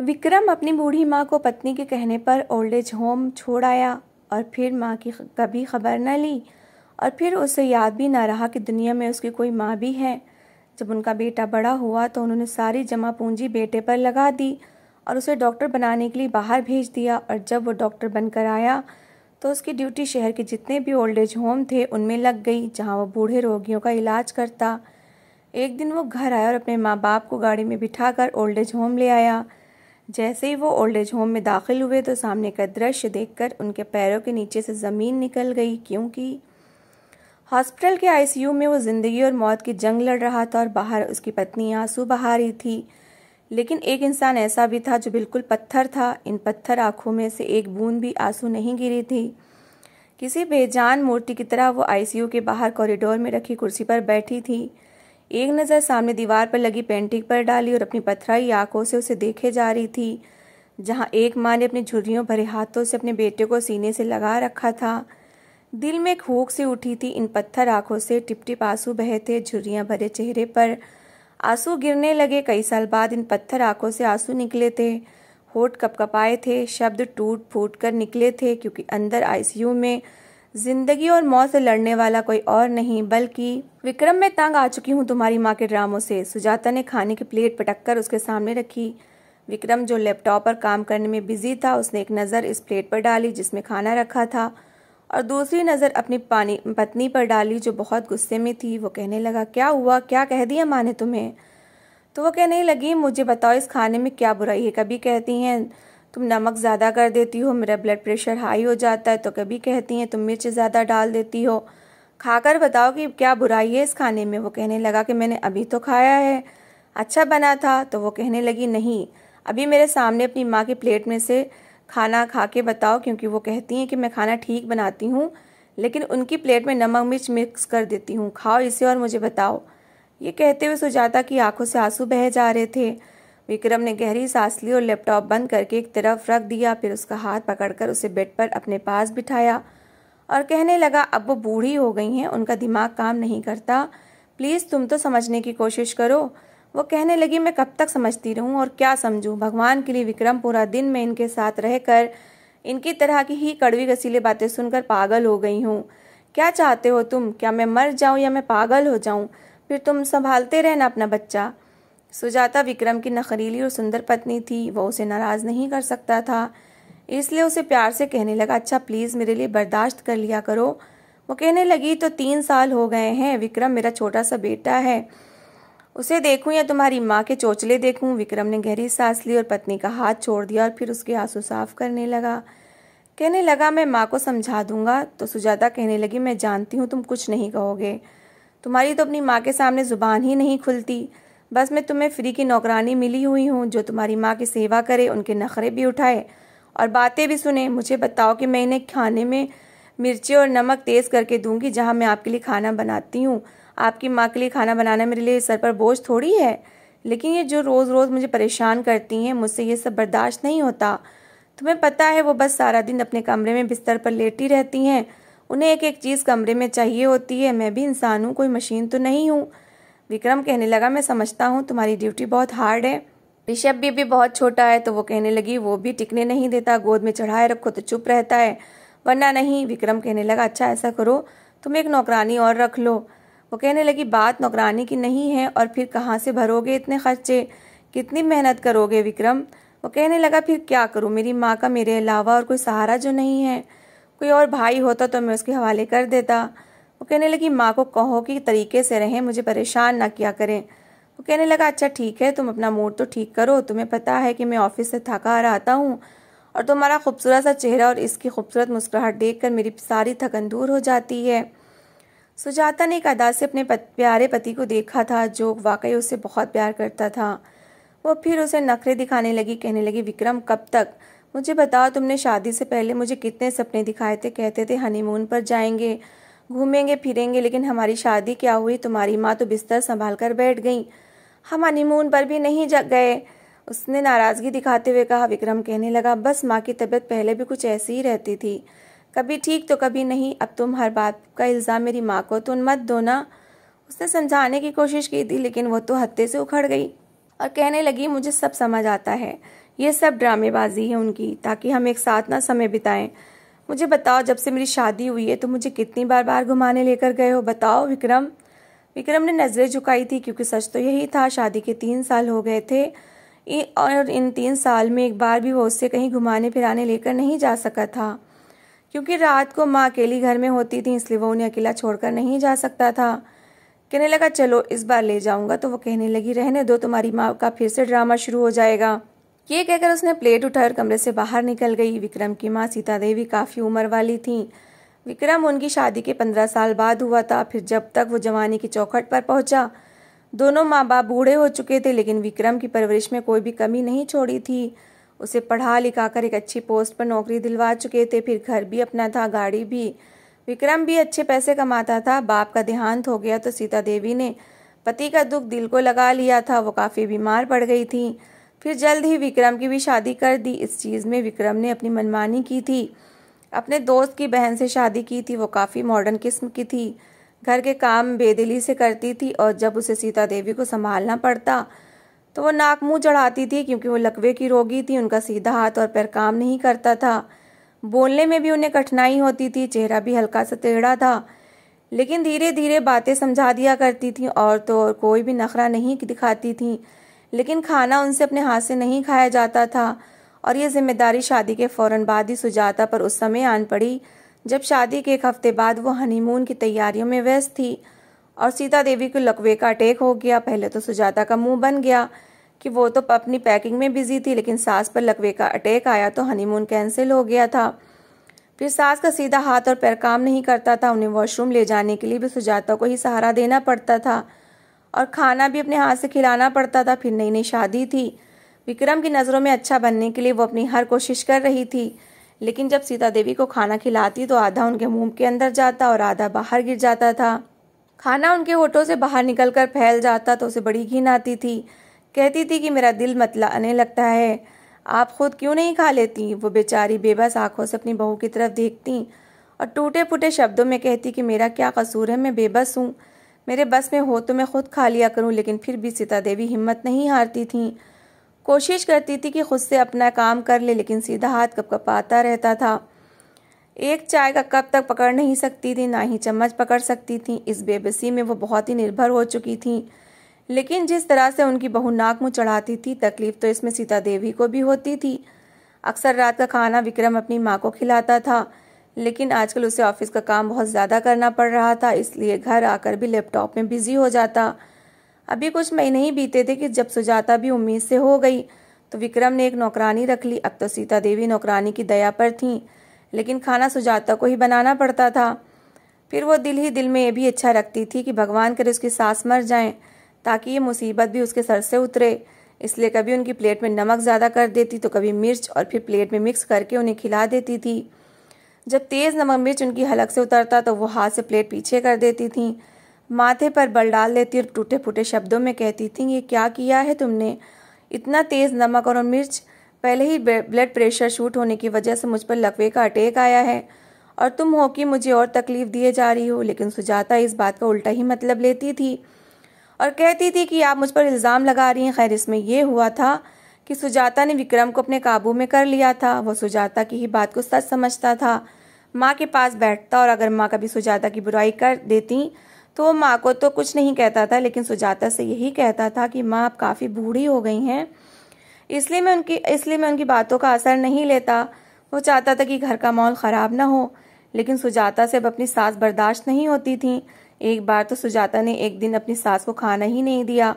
विक्रम अपनी बूढ़ी माँ को पत्नी के कहने पर ओल्ड एज होम छोड़ आया और फिर माँ की कभी खबर न ली और फिर उसे याद भी ना रहा कि दुनिया में उसकी कोई माँ भी है जब उनका बेटा बड़ा हुआ तो उन्होंने सारी जमा पूंजी बेटे पर लगा दी और उसे डॉक्टर बनाने के लिए बाहर भेज दिया और जब वो डॉक्टर बनकर आया तो उसकी ड्यूटी शहर के जितने भी ओल्ड एज होम थे उनमें लग गई जहाँ वो बूढ़े रोगियों का इलाज करता एक दिन वो घर आया और अपने माँ बाप को गाड़ी में बिठा ओल्ड एज होम ले आया जैसे ही वो ओल्ड एज होम में दाखिल हुए तो सामने का दृश्य देखकर उनके पैरों के नीचे से ज़मीन निकल गई क्योंकि हॉस्पिटल के आईसीयू में वो ज़िंदगी और मौत की जंग लड़ रहा था और बाहर उसकी पत्नी आंसू बहा रही थी लेकिन एक इंसान ऐसा भी था जो बिल्कुल पत्थर था इन पत्थर आँखों में से एक बूंद भी आंसू नहीं गिरी थी किसी बेजान मूर्ति की तरह वो आईसीयू के बाहर कॉरिडोर में रखी कुर्सी पर बैठी थी एक नज़र सामने दीवार पर लगी पेंटिंग पर डाली और अपनी पथराई आंखों से उसे देखे जा रही थी जहां एक माँ ने अपनी झुर्रियों भरे हाथों से अपने बेटे को सीने से लगा रखा था दिल में खूक से उठी थी इन पत्थर आंखों से टिप टिप आंसू बहे थे झुर्रियाँ भरे चेहरे पर आंसू गिरने लगे कई साल बाद इन पत्थर आंखों से आंसू निकले थे होठ कपकपाए थे शब्द टूट फूट कर निकले थे क्योंकि अंदर आईसीयू में जिंदगी और मौत से लड़ने वाला कोई और नहीं बल्कि विक्रम मैं तंग आ चुकी हूँ तुम्हारी माँ के ड्रामों से सुजाता ने खाने की प्लेट पटक कर उसके सामने रखी विक्रम जो लैपटॉप पर काम करने में बिजी था उसने एक नज़र इस प्लेट पर डाली जिसमें खाना रखा था और दूसरी नज़र अपनी पानी पत्नी पर डाली जो बहुत गुस्से में थी वो कहने लगा क्या हुआ क्या कह दिया माँ ने तुम्हें तो वो कहने लगी मुझे बताओ इस खाने में क्या बुराई है कभी कहती हैं तुम नमक ज़्यादा कर देती हो मेरा ब्लड प्रेशर हाई हो जाता है तो कभी कहती हैं तुम मिर्च ज़्यादा डाल देती हो खाकर बताओ कि क्या बुराई है इस खाने में वो कहने लगा कि मैंने अभी तो खाया है अच्छा बना था तो वो कहने लगी नहीं अभी मेरे सामने अपनी माँ की प्लेट में से खाना खा के बताओ क्योंकि वो कहती हैं कि मैं खाना ठीक बनाती हूँ लेकिन उनकी प्लेट में नमक मिर्च मिक्स कर देती हूँ खाओ इसे और मुझे बताओ ये कहते हुए सुजाता की आंखों से आंसू बह जा रहे थे विक्रम ने गहरी सांस ली और लैपटॉप बंद करके एक तरफ रख दिया फिर उसका हाथ पकड़कर उसे बेड पर अपने पास बिठाया और कहने लगा अब वो बूढ़ी हो गई हैं उनका दिमाग काम नहीं करता प्लीज़ तुम तो समझने की कोशिश करो वो कहने लगी मैं कब तक समझती रहूं और क्या समझूं भगवान के लिए विक्रम पूरा दिन मैं इनके साथ रहकर इनकी तरह की ही कड़वी गसीले बातें सुनकर पागल हो गई हूँ क्या चाहते हो तुम क्या मैं मर जाऊँ या मैं पागल हो जाऊँ फिर तुम संभालते रहना अपना बच्चा सुजाता विक्रम की नखरीली और सुंदर पत्नी थी वो उसे नाराज नहीं कर सकता था इसलिए उसे प्यार से कहने लगा अच्छा प्लीज़ मेरे लिए बर्दाश्त कर लिया करो वो कहने लगी तो तीन साल हो गए हैं विक्रम मेरा छोटा सा बेटा है उसे देखूं या तुम्हारी माँ के चोचले देखूं विक्रम ने गहरी सांस ली और पत्नी का हाथ छोड़ दिया और फिर उसके आंसू साफ करने लगा कहने लगा मैं माँ को समझा दूंगा तो सुजाता कहने लगी मैं जानती हूँ तुम कुछ नहीं कहोगे तुम्हारी तो अपनी माँ के सामने ज़ुबान ही नहीं खुलती बस मैं तुम्हें फ्री की नौकरानी मिली हुई हूँ जो तुम्हारी माँ की सेवा करे उनके नखरे भी उठाए और बातें भी सुने मुझे बताओ कि मैं इन्हें खाने में मिर्ची और नमक तेज़ करके दूंगी जहाँ मैं आपके लिए खाना बनाती हूँ आपकी माँ के लिए खाना बनाना मेरे लिए सर पर बोझ थोड़ी है लेकिन ये जो रोज़ रोज़ मुझे परेशान करती हैं मुझसे ये सब बर्दाश्त नहीं होता तुम्हें पता है वो बस सारा दिन अपने कमरे में बिस्तर पर लेटी रहती हैं उन्हें एक एक चीज़ कमरे में चाहिए होती है मैं भी इंसान हूँ कोई मशीन तो नहीं हूँ विक्रम कहने लगा मैं समझता हूँ तुम्हारी ड्यूटी बहुत हार्ड है ऋषभ भी, भी बहुत छोटा है तो वो कहने लगी वो भी टिकने नहीं देता गोद में चढ़ाए रखो तो चुप रहता है वरना नहीं विक्रम कहने लगा अच्छा ऐसा करो तुम एक नौकरानी और रख लो वो कहने लगी बात नौकरानी की नहीं है और फिर कहाँ से भरोगे इतने खर्चे कितनी मेहनत करोगे विक्रम वो कहने लगा फिर क्या करूँ मेरी माँ का मेरे अलावा और कोई सहारा जो नहीं है कोई और भाई होता तो मैं उसके हवाले कर देता वो कहने लगी माँ को कहो कि तरीके से रहें मुझे परेशान ना किया करें वो कहने लगा अच्छा ठीक है तुम अपना मूड तो ठीक करो तुम्हें पता है कि मैं ऑफिस से थका आ आता हूँ और तुम्हारा खूबसूरत सा चेहरा और इसकी खूबसूरत मुस्कुराहट देख कर मेरी सारी थकन दूर हो जाती है सुजाता ने एक अदा से अपने पत, प्यारे पति को देखा था जो वाकई उससे बहुत प्यार करता था वो फिर उसे नखरे दिखाने लगी कहने लगी विक्रम कब तक मुझे बताओ तुमने शादी से पहले मुझे कितने सपने दिखाए थे कहते थे हनीमून पर जाएंगे घूमेंगे फिरेंगे लेकिन हमारी शादी क्या हुई तुम्हारी माँ तो बिस्तर संभाल कर बैठ गई हम हनीमून पर भी नहीं जग गए उसने नाराज़गी दिखाते हुए कहा विक्रम कहने लगा बस माँ की तबीयत पहले भी कुछ ऐसी ही रहती थी कभी ठीक तो कभी नहीं अब तुम हर बात का इल्ज़ाम मेरी माँ को तुम तो मत दो ना उसने समझाने की कोशिश की थी लेकिन वो तो हत्ते से उखड़ गई और कहने लगी मुझे सब समझ आता है ये सब ड्रामेबाजी है उनकी ताकि हम एक साथ ना समय बिताएं मुझे बताओ जब से मेरी शादी हुई है तो मुझे कितनी बार बार घुमाने लेकर गए हो बताओ विक्रम विक्रम ने नज़रें झुकाई थी क्योंकि सच तो यही था शादी के तीन साल हो गए थे और इन तीन साल में एक बार भी वो उससे कहीं घुमाने फिराने लेकर नहीं जा सका था क्योंकि रात को माँ अकेली घर में होती थी इसलिए वो उन्हें अकेला छोड़कर नहीं जा सकता था कहने लगा चलो इस बार ले जाऊंगा तो वो कहने लगी रहने दो तुम्हारी माँ का फिर से ड्रामा शुरू हो जाएगा ये कहकर उसने प्लेट उठाकर कमरे से बाहर निकल गई विक्रम की माँ सीता देवी काफ़ी उम्र वाली थीं विक्रम उनकी शादी के पंद्रह साल बाद हुआ था फिर जब तक वो जवानी की चौखट पर पहुंचा दोनों माँ बाप बूढ़े हो चुके थे लेकिन विक्रम की परवरिश में कोई भी कमी नहीं छोड़ी थी उसे पढ़ा लिखा कर एक अच्छी पोस्ट पर नौकरी दिलवा चुके थे फिर घर भी अपना था गाड़ी भी विक्रम भी अच्छे पैसे कमाता था बाप का देहांत हो गया तो सीता देवी ने पति का दुख दिल को लगा लिया था वो काफ़ी बीमार पड़ गई थी फिर जल्द ही विक्रम की भी शादी कर दी इस चीज़ में विक्रम ने अपनी मनमानी की थी अपने दोस्त की बहन से शादी की थी वो काफ़ी मॉडर्न किस्म की थी घर के काम बेदिली से करती थी और जब उसे सीता देवी को संभालना पड़ता तो वो नाक मुंह चढ़ाती थी क्योंकि वो लकवे की रोगी थी उनका सीधा हाथ और पैर काम नहीं करता था बोलने में भी उन्हें कठिनाई होती थी चेहरा भी हल्का सा टेढ़ा था लेकिन धीरे धीरे बातें समझा दिया करती थी और तो और कोई भी नखरा नहीं दिखाती थी लेकिन खाना उनसे अपने हाथ से नहीं खाया जाता था और ये जिम्मेदारी शादी के फौरन बाद ही सुजाता पर उस समय आन पड़ी जब शादी के एक हफ्ते बाद वो हनीमून की तैयारियों में व्यस्त थी और सीता देवी को लकवे का अटैक हो गया पहले तो सुजाता का मुंह बन गया कि वो तो अपनी पैकिंग में बिजी थी लेकिन सास पर लकवे का अटैक आया तो हनीमून कैंसिल हो गया था फिर सास का सीधा हाथ और पैर काम नहीं करता था उन्हें वॉशरूम ले जाने के लिए भी सुजाता को ही सहारा देना पड़ता था और खाना भी अपने हाथ से खिलाना पड़ता था फिर नई नई शादी थी विक्रम की नज़रों में अच्छा बनने के लिए वो अपनी हर कोशिश कर रही थी लेकिन जब सीता देवी को खाना खिलाती तो आधा उनके मुंह के अंदर जाता और आधा बाहर गिर जाता था खाना उनके होठों से बाहर निकलकर फैल जाता तो उसे बड़ी घिन आती थी कहती थी कि मेरा दिल मतला आने लगता है आप खुद क्यों नहीं खा लेती वो बेचारी बेबस आंखों से अपनी बहू की तरफ देखती और टूटे फूटे शब्दों में कहती कि मेरा क्या कसूर है मैं बेबस हूँ मेरे बस में हो तो मैं खुद खा लिया करूं लेकिन फिर भी सीता देवी हिम्मत नहीं हारती थीं कोशिश करती थी कि खुद से अपना काम कर ले लेकिन सीधा हाथ कप आता रहता था एक चाय का कप तक पकड़ नहीं सकती थी ना ही चम्मच पकड़ सकती थी इस बेबसी में वो बहुत ही निर्भर हो चुकी थी लेकिन जिस तरह से उनकी बहू नाक मुँह चढ़ाती थी तकलीफ तो इसमें सीता देवी को भी होती थी अक्सर रात का खाना विक्रम अपनी माँ को खिलाता था लेकिन आजकल उसे ऑफिस का काम बहुत ज़्यादा करना पड़ रहा था इसलिए घर आकर भी लैपटॉप में बिजी हो जाता अभी कुछ महीने ही बीते थे कि जब सुजाता भी उम्मीद से हो गई तो विक्रम ने एक नौकरानी रख ली अब तो सीता देवी नौकरानी की दया पर थी लेकिन खाना सुजाता को ही बनाना पड़ता था फिर वो दिल ही दिल में ये भी इच्छा रखती थी कि भगवान करे उसकी सास मर जाए ताकि ये मुसीबत भी उसके सर से उतरे इसलिए कभी उनकी प्लेट में नमक ज़्यादा कर देती तो कभी मिर्च और फिर प्लेट में मिक्स करके उन्हें खिला देती थी जब तेज़ नमक मिर्च उनकी हलक से उतरता तो वो हाथ से प्लेट पीछे कर देती थीं माथे पर बल डाल लेती और टूटे फूटे शब्दों में कहती थीं ये क्या किया है तुमने इतना तेज़ नमक और मिर्च पहले ही ब्लड प्रेशर शूट होने की वजह से मुझ पर लकवे का अटैक आया है और तुम हो कि मुझे और तकलीफ दिए जा रही हो लेकिन सुजाता इस बात का उल्टा ही मतलब लेती थी और कहती थी कि आप मुझ पर इल्ज़ाम लगा रही हैं खैर इसमें यह हुआ था कि सुजाता ने विक्रम को अपने काबू में कर लिया था वह सुजाता की ही बात को सच समझता था माँ के पास बैठता और अगर माँ कभी सुजाता की बुराई कर देती तो वो माँ को तो कुछ नहीं कहता था लेकिन सुजाता से यही कहता था कि माँ अब काफ़ी बूढ़ी हो गई हैं इसलिए मैं उनकी इसलिए मैं उनकी बातों का असर नहीं लेता वो चाहता था कि घर का माहौल ख़राब ना हो लेकिन सुजाता से अब अपनी सास बर्दाश्त नहीं होती थी एक बार तो सुजाता ने एक दिन अपनी सास को खाना ही नहीं दिया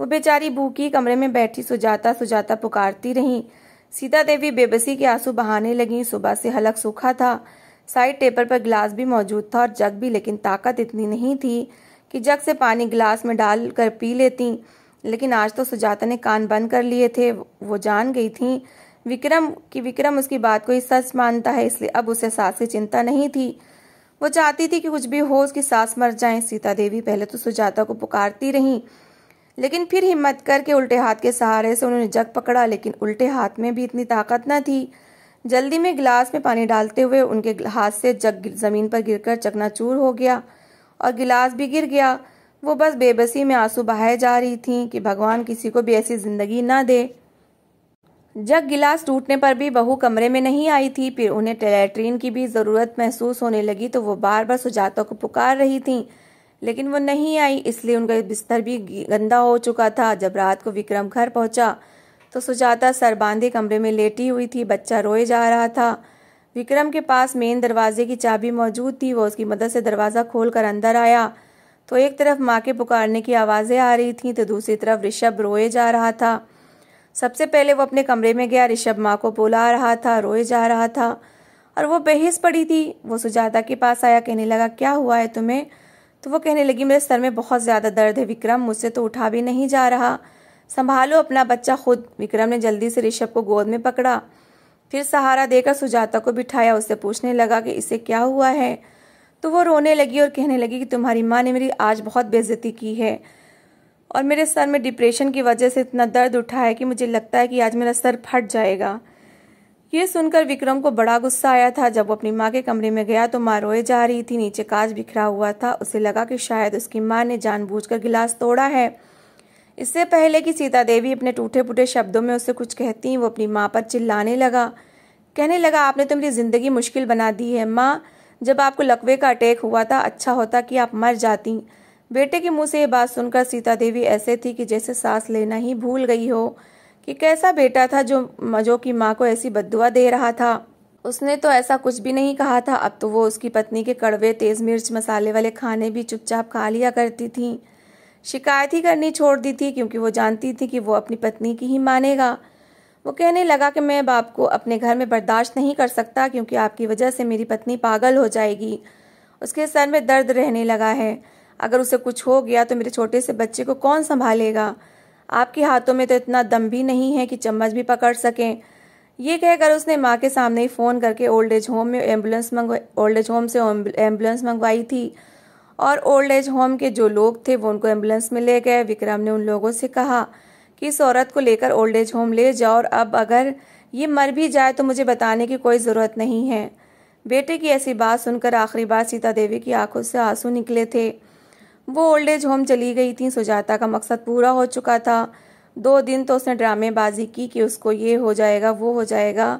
वो बेचारी भूखी कमरे में बैठी सुजाता सुजाता पुकारती रही सीता देवी बेबसी के आंसू बहाने लगी सुबह से हलक सूखा था साइड टेबल पर गिलास भी मौजूद था और जग भी लेकिन ताकत इतनी नहीं थी कि जग से पानी गिलास में डाल कर पी लेती लेकिन आज तो सुजाता ने कान बंद कर लिए थे वो जान गई थी विक्रम कि विक्रम उसकी बात को ही सच मानता है इसलिए अब उसे सास की चिंता नहीं थी वो चाहती थी कि कुछ भी हो उसकी सास मर जाए सीता देवी पहले तो सुजाता को पुकारती रहीं लेकिन फिर हिम्मत करके उल्टे हाथ के सहारे से उन्होंने जग पकड़ा लेकिन उल्टे हाथ में भी इतनी ताकत न थी जल्दी में गिलास में पानी डालते हुए उनके हाथ से जग जमीन पर गिरकर चकनाचूर हो गया और गिलास भी गिर गया वो बस बेबसी में आंसू बहाए जा रही थी कि भगवान किसी को भी ऐसी जिंदगी ना दे जब गिलास टूटने पर भी बहू कमरे में नहीं आई थी फिर उन्हें टेलेट्रीन की भी ज़रूरत महसूस होने लगी तो वो बार बार सुजाता को पुकार रही थी लेकिन वो नहीं आई इसलिए उनका बिस्तर भी गंदा हो चुका था जब रात को विक्रम घर पहुंचा तो सुजाता सर बांधे कमरे में लेटी हुई थी बच्चा रोए जा रहा था विक्रम के पास मेन दरवाजे की चाबी मौजूद थी वो उसकी मदद से दरवाज़ा खोलकर अंदर आया तो एक तरफ माँ के पुकारने की आवाज़ें आ रही थीं तो दूसरी तरफ ऋषभ रोए जा रहा था सबसे पहले वो अपने कमरे में गया ऋषभ माँ को बुला रहा था रोए जा रहा था और वो बेहिस पड़ी थी वो सुजाता के पास आया कहने लगा क्या हुआ है तुम्हें तो वो कहने लगी मेरे सर में बहुत ज़्यादा दर्द है विक्रम मुझसे तो उठा भी नहीं जा रहा संभालो अपना बच्चा खुद विक्रम ने जल्दी से ऋषभ को गोद में पकड़ा फिर सहारा देकर सुजाता को बिठाया उससे पूछने लगा कि इसे क्या हुआ है तो वो रोने लगी और कहने लगी कि तुम्हारी माँ ने मेरी आज बहुत बेजती की है और मेरे सर में डिप्रेशन की वजह से इतना दर्द उठा है कि मुझे लगता है कि आज मेरा सर फट जाएगा ये सुनकर विक्रम को बड़ा गुस्सा आया था जब वो अपनी माँ के कमरे में गया तो माँ रोए जा रही थी नीचे कांच बिखरा हुआ था उसे लगा कि शायद उसकी माँ ने जानबूझकर गिलास तोड़ा है इससे पहले कि सीता देवी अपने टूटे फूटे शब्दों में उससे कुछ कहती वो अपनी माँ पर चिल्लाने लगा कहने लगा आपने तो मेरी ज़िंदगी मुश्किल बना दी है माँ जब आपको लकवे का अटैक हुआ था अच्छा होता कि आप मर जाती बेटे के मुंह से ये बात सुनकर सीता देवी ऐसे थी कि जैसे सांस लेना ही भूल गई हो कि कैसा बेटा था जो मजो की माँ को ऐसी बदुआ दे रहा था उसने तो ऐसा कुछ भी नहीं कहा था अब तो वो उसकी पत्नी के कड़वे तेज मिर्च मसाले वाले खाने भी चुपचाप खा लिया करती थी शिकायत ही करनी छोड़ दी थी क्योंकि वो जानती थी कि वो अपनी पत्नी की ही मानेगा वो कहने लगा कि मैं बाप को अपने घर में बर्दाश्त नहीं कर सकता क्योंकि आपकी वजह से मेरी पत्नी पागल हो जाएगी उसके सर में दर्द रहने लगा है अगर उसे कुछ हो गया तो मेरे छोटे से बच्चे को कौन संभालेगा आपके हाथों में तो इतना दम भी नहीं है कि चम्मच भी पकड़ सकें ये कहकर उसने माँ के सामने ही फ़ोन करके ओल्ड एज होम में एम्बुलेंस मंगवा ओल्ड एज होम से एम्बुलेंस मंगवाई थी और ओल्ड एज होम के जो लोग थे वो उनको एम्बुलेंस में ले गए विक्रम ने उन लोगों से कहा कि इस औरत को लेकर ओल्ड एज होम ले जाओ और अब अगर ये मर भी जाए तो मुझे बताने की कोई ज़रूरत नहीं है बेटे की ऐसी बात सुनकर आखिरी बार सीता देवी की आंखों से आंसू निकले थे वो ओल्ड एज होम चली गई थी सुजाता का मकसद पूरा हो चुका था दो दिन तो उसने ड्रामेबाजी की कि उसको ये हो जाएगा वो हो जाएगा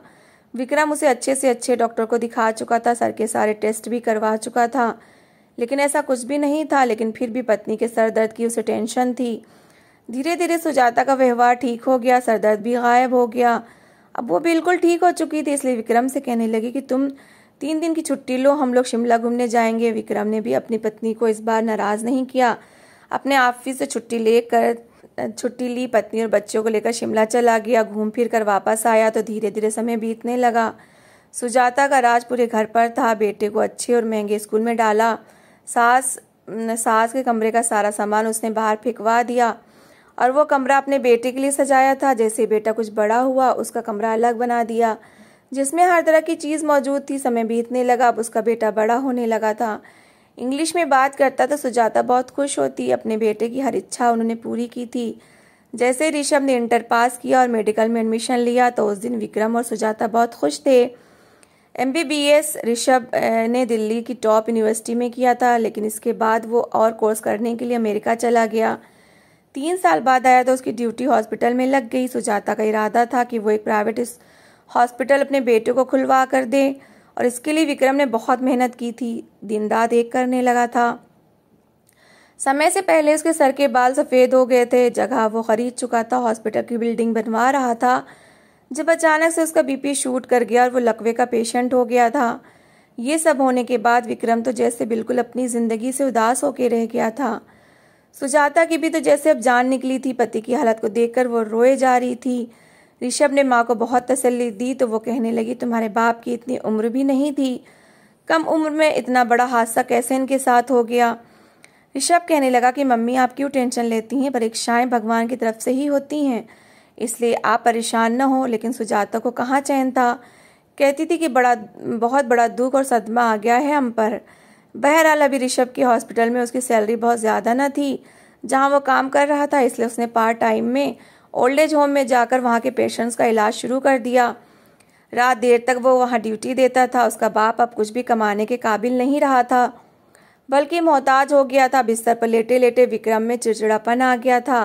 विक्रम उसे अच्छे से अच्छे डॉक्टर को दिखा चुका था सर के सारे टेस्ट भी करवा चुका था लेकिन ऐसा कुछ भी नहीं था लेकिन फिर भी पत्नी के सर दर्द की उसे टेंशन थी धीरे धीरे सुजाता का व्यवहार ठीक हो गया सर दर्द भी गायब हो गया अब वो बिल्कुल ठीक हो चुकी थी इसलिए विक्रम से कहने लगी कि तुम तीन दिन की छुट्टी लो हम लोग शिमला घूमने जाएंगे विक्रम ने भी अपनी पत्नी को इस बार नाराज नहीं किया अपने ऑफिस से छुट्टी लेकर छुट्टी ली पत्नी और बच्चों को लेकर शिमला चला गया घूम फिर कर वापस आया तो धीरे धीरे समय बीतने लगा सुजाता का राज पूरे घर पर था बेटे को अच्छे और महंगे स्कूल में डाला सास सास के कमरे का सारा सामान उसने बाहर फेंकवा दिया और वो कमरा अपने बेटे के लिए सजाया था जैसे बेटा कुछ बड़ा हुआ उसका कमरा अलग बना दिया जिसमें हर तरह की चीज़ मौजूद थी समय बीतने लगा अब उसका बेटा बड़ा होने लगा था इंग्लिश में बात करता तो सुजाता बहुत खुश होती अपने बेटे की हर इच्छा उन्होंने पूरी की थी जैसे ऋषभ ने इंटर पास किया और मेडिकल में एडमिशन लिया तो उस दिन विक्रम और सुजाता बहुत खुश थे M B B S Rishabh ने दिल्ली की टॉप यूनिवर्सिटी में किया था लेकिन इसके बाद वो और कोर्स करने के लिए अमेरिका चला गया तीन साल बाद आया तो उसकी ड्यूटी हॉस्पिटल में लग गई सुजाता का इरादा था कि वो एक प्राइवेट हॉस्पिटल अपने बेटे को खुलवा कर दे और इसके लिए विक्रम ने बहुत मेहनत की थी दिन रात एक करने लगा था समय से पहले उसके सर के बाल सफ़ेद हो गए थे जगह वो खरीद चुका था हॉस्पिटल की बिल्डिंग बनवा रहा था जब अचानक से उसका बीपी शूट कर गया और वो लकवे का पेशेंट हो गया था ये सब होने के बाद विक्रम तो जैसे बिल्कुल अपनी ज़िंदगी से उदास होकर रह गया था सुजाता की भी तो जैसे अब जान निकली थी पति की हालत को देखकर वो रोए जा रही थी ऋषभ ने माँ को बहुत तसल्ली दी तो वो कहने लगी तुम्हारे बाप की इतनी उम्र भी नहीं थी कम उम्र में इतना बड़ा हादसा कैसे इनके साथ हो गया ऋषभ कहने लगा कि मम्मी आप क्यों टेंशन लेती हैं परीक्षाएं भगवान की तरफ से ही होती हैं इसलिए आप परेशान न हो लेकिन सुजाता को कहाँ चैन था कहती थी कि बड़ा बहुत बड़ा दुख और सदमा आ गया है हम पर बहरहाल अभी ऋषभ के हॉस्पिटल में उसकी सैलरी बहुत ज़्यादा न थी जहाँ वो काम कर रहा था इसलिए उसने पार्ट टाइम में ओल्ड एज होम में जाकर वहाँ के पेशेंट्स का इलाज शुरू कर दिया रात देर तक वो वहाँ ड्यूटी देता था उसका बाप अब कुछ भी कमाने के काबिल नहीं रहा था बल्कि मोहताज हो गया था बिस्तर पर लेटे लेटे विक्रम में चिड़चिड़ापन आ गया था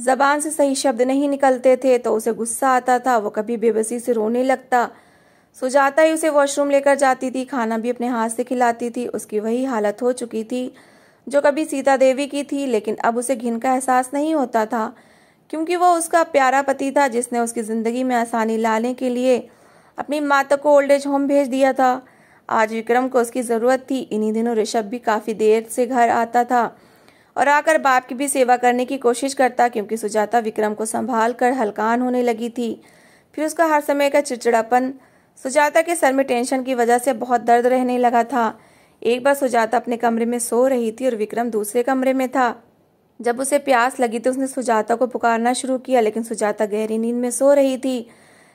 जबान से सही शब्द नहीं निकलते थे तो उसे गुस्सा आता था वो कभी बेबसी से रोने लगता सुजाता ही उसे वॉशरूम लेकर जाती थी खाना भी अपने हाथ से खिलाती थी उसकी वही हालत हो चुकी थी जो कभी सीता देवी की थी लेकिन अब उसे घिन का एहसास नहीं होता था क्योंकि वो उसका प्यारा पति था जिसने उसकी ज़िंदगी में आसानी लाने के लिए अपनी माता को ओल्ड एज होम भेज दिया था आज विक्रम को उसकी ज़रूरत थी इन्हीं दिनों ऋषभ भी काफ़ी देर से घर आता था और आकर बाप की भी सेवा करने की कोशिश करता क्योंकि सुजाता विक्रम को संभाल कर हलकान होने लगी थी फिर उसका हर समय का चिड़चिड़ापन सुजाता के सर में टेंशन की वजह से बहुत दर्द रहने लगा था एक बार सुजाता अपने कमरे में सो रही थी और विक्रम दूसरे कमरे में था जब उसे प्यास लगी तो उसने सुजाता को पुकारना शुरू किया लेकिन सुजाता गहरी नींद में सो रही थी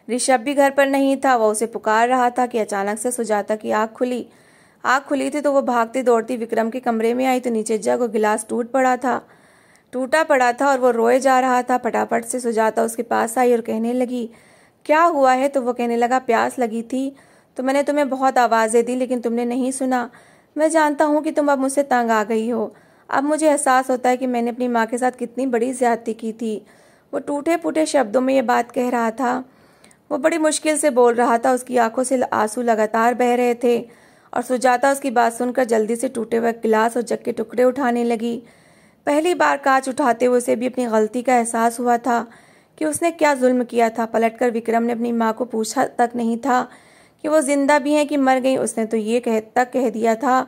ऋषभ भी घर पर नहीं था वह उसे पुकार रहा था कि अचानक से सुजाता की आंख खुली आग खुली थी तो वो भागती दौड़ती विक्रम के कमरे में आई तो नीचे जग और गिलास टूट पड़ा था टूटा पड़ा था और वो रोए जा रहा था फटाफट से सुजाता उसके पास आई और कहने लगी क्या हुआ है तो वो कहने लगा प्यास लगी थी तो मैंने तुम्हें बहुत आवाज़ें दी लेकिन तुमने नहीं सुना मैं जानता हूँ कि तुम अब मुझसे तंग आ गई हो अब मुझे एहसास होता है कि मैंने अपनी माँ के साथ कितनी बड़ी ज्यादती की थी वो टूटे फूटे शब्दों में ये बात कह रहा था वो बड़ी मुश्किल से बोल रहा था उसकी आंखों से आंसू लगातार बह रहे थे और सुजाता उसकी बात सुनकर जल्दी से टूटे हुए गिलास और जग के टुकड़े उठाने लगी पहली बार कांच उठाते हुए उसे भी अपनी गलती का एहसास हुआ था कि उसने क्या जुल्म किया था पलटकर विक्रम ने अपनी माँ को पूछा तक नहीं था कि वो जिंदा भी हैं कि मर गई उसने तो ये कह तक कह दिया था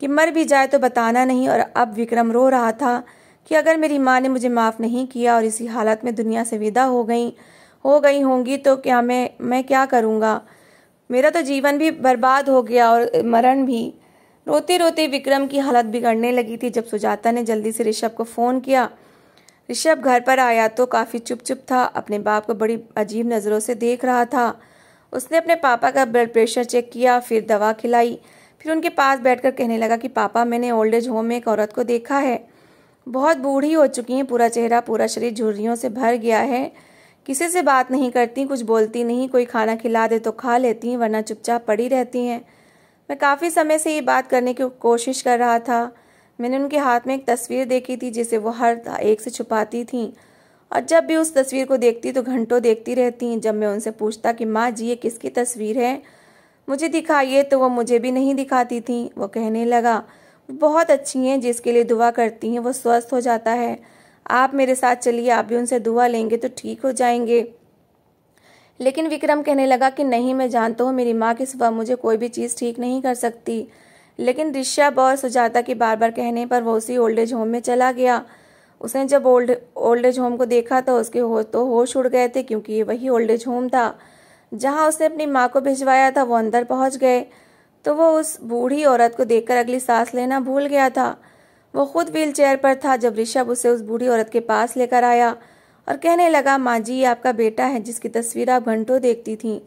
कि मर भी जाए तो बताना नहीं और अब विक्रम रो रहा था कि अगर मेरी माँ ने मुझे माफ़ नहीं किया और इसी हालत में दुनिया से विदा हो गई हो गई होंगी तो क्या मैं मैं क्या करूँगा मेरा तो जीवन भी बर्बाद हो गया और मरण भी रोते रोते विक्रम की हालत बिगड़ने लगी थी जब सुजाता ने जल्दी से ऋषभ को फ़ोन किया ऋषभ घर पर आया तो काफ़ी चुप चुप था अपने बाप को बड़ी अजीब नज़रों से देख रहा था उसने अपने पापा का ब्लड प्रेशर चेक किया फिर दवा खिलाई फिर उनके पास बैठकर कहने लगा कि पापा मैंने ओल्ड एज होम में एक औरत को देखा है बहुत बूढ़ी हो चुकी हैं पूरा चेहरा पूरा शरीर झुर्रियों से भर गया है किसी से बात नहीं करती कुछ बोलती नहीं कोई खाना खिला दे तो खा लेती हैं वरना चुपचाप पड़ी रहती हैं मैं काफ़ी समय से ये बात करने की कोशिश कर रहा था मैंने उनके हाथ में एक तस्वीर देखी थी जिसे वो हर एक से छुपाती थी और जब भी उस तस्वीर को देखती तो घंटों देखती रहती जब मैं उनसे पूछता कि माँ जी ये किसकी तस्वीर है मुझे दिखाइए तो वो मुझे भी नहीं दिखाती थी वो कहने लगा बहुत अच्छी हैं जिसके लिए दुआ करती हैं वो स्वस्थ हो जाता है आप मेरे साथ चलिए आप भी उनसे दुआ लेंगे तो ठीक हो जाएंगे लेकिन विक्रम कहने लगा कि नहीं मैं जानता हूँ मेरी माँ के सिवा मुझे कोई भी चीज़ ठीक नहीं कर सकती लेकिन ऋषभ और सुजाता की बार बार कहने पर वो उसी ओल्ड एज होम में चला गया उसने जब ओल्ड ओल्ड एज होम को देखा तो उसके हो तो होश उड़ गए थे क्योंकि ये वही ओल्ड एज होम था जहाँ उसने अपनी माँ को भिजवाया था वो अंदर पहुँच गए तो वो उस बूढ़ी औरत को देखकर अगली सांस लेना भूल गया था वो खुद व्हील चेयर पर था जब ऋषभ उसे उस बूढ़ी औरत के पास लेकर आया और कहने लगा माँ जी ये आपका बेटा है जिसकी तस्वीर आप घंटों देखती थी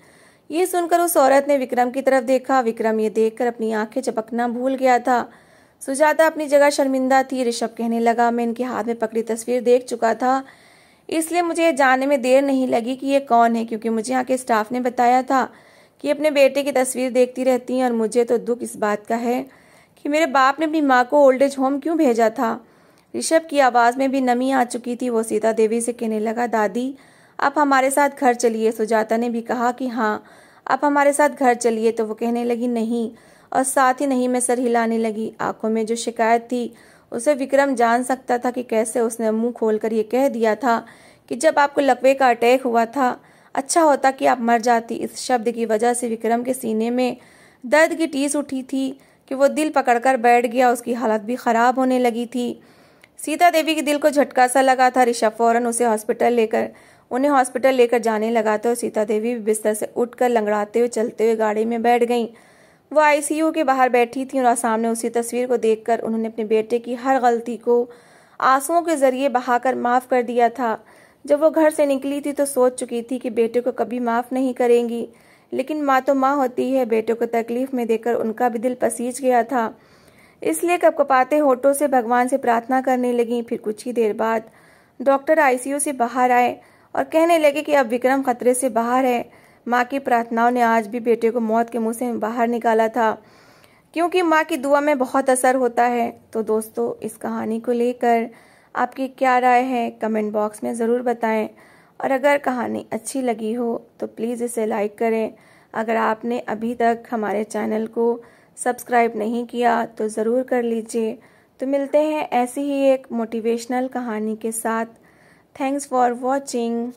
ये सुनकर उस औरत ने विक्रम की तरफ देखा विक्रम ये देखकर अपनी आंखें चपकना भूल गया था सुजाता अपनी जगह शर्मिंदा थी ऋषभ कहने लगा मैं इनके हाथ में पकड़ी तस्वीर देख चुका था इसलिए मुझे ये जानने में देर नहीं लगी कि ये कौन है क्योंकि मुझे यहाँ के स्टाफ ने बताया था कि अपने बेटे की तस्वीर देखती रहती हैं और मुझे तो दुख इस बात का है कि मेरे बाप ने अपनी माँ को ओल्ड एज होम क्यों भेजा था ऋषभ की आवाज़ में भी नमी आ चुकी थी वो सीता देवी से कहने लगा दादी आप हमारे साथ घर चलिए सुजाता ने भी कहा कि हाँ आप हमारे साथ घर चलिए तो वो कहने लगी नहीं और साथ ही नहीं मैं सर हिलाने लगी आंखों में जो शिकायत थी उसे विक्रम जान सकता था कि कैसे उसने मुंह खोलकर ये कह दिया था कि जब आपको लकवे का अटैक हुआ था अच्छा होता कि आप मर जाती इस शब्द की वजह से विक्रम के सीने में दर्द की टीस उठी थी कि वो दिल पकड़कर बैठ गया उसकी हालत भी ख़राब होने लगी थी सीता देवी के दिल को झटका सा लगा था ऋषभ फौरन उसे हॉस्पिटल लेकर उन्हें हॉस्पिटल लेकर जाने लगा तो सीता देवी बिस्तर से उठकर लंगड़ाते हुए चलते हुए गाड़ी में बैठ गई वो आईसीयू के बाहर बैठी थी और सामने उसी तस्वीर को देखकर उन्होंने अपने बेटे की हर गलती को आंसुओं के जरिए बहाकर माफ़ कर दिया था जब वो घर से निकली थी तो सोच चुकी थी कि बेटे को कभी माफ़ नहीं करेंगी लेकिन माँ तो माँ होती है बेटे को तकलीफ में देकर उनका भी दिल पसीज गया था इसलिए कपाते होठों से भगवान से प्रार्थना करने लगी फिर कुछ ही देर बाद डॉक्टर आईसीयू से बाहर आए और कहने लगे कि अब विक्रम खतरे से बाहर है माँ की प्रार्थनाओं ने आज भी बेटे को मौत के मुंह से बाहर निकाला था क्योंकि माँ की दुआ में बहुत असर होता है तो दोस्तों इस कहानी को लेकर आपकी क्या राय है कमेंट बॉक्स में ज़रूर बताएं और अगर कहानी अच्छी लगी हो तो प्लीज़ इसे लाइक करें अगर आपने अभी तक हमारे चैनल को सब्सक्राइब नहीं किया तो ज़रूर कर लीजिए तो मिलते हैं ऐसी ही एक मोटिवेशनल कहानी के साथ थैंक्स फॉर वॉचिंग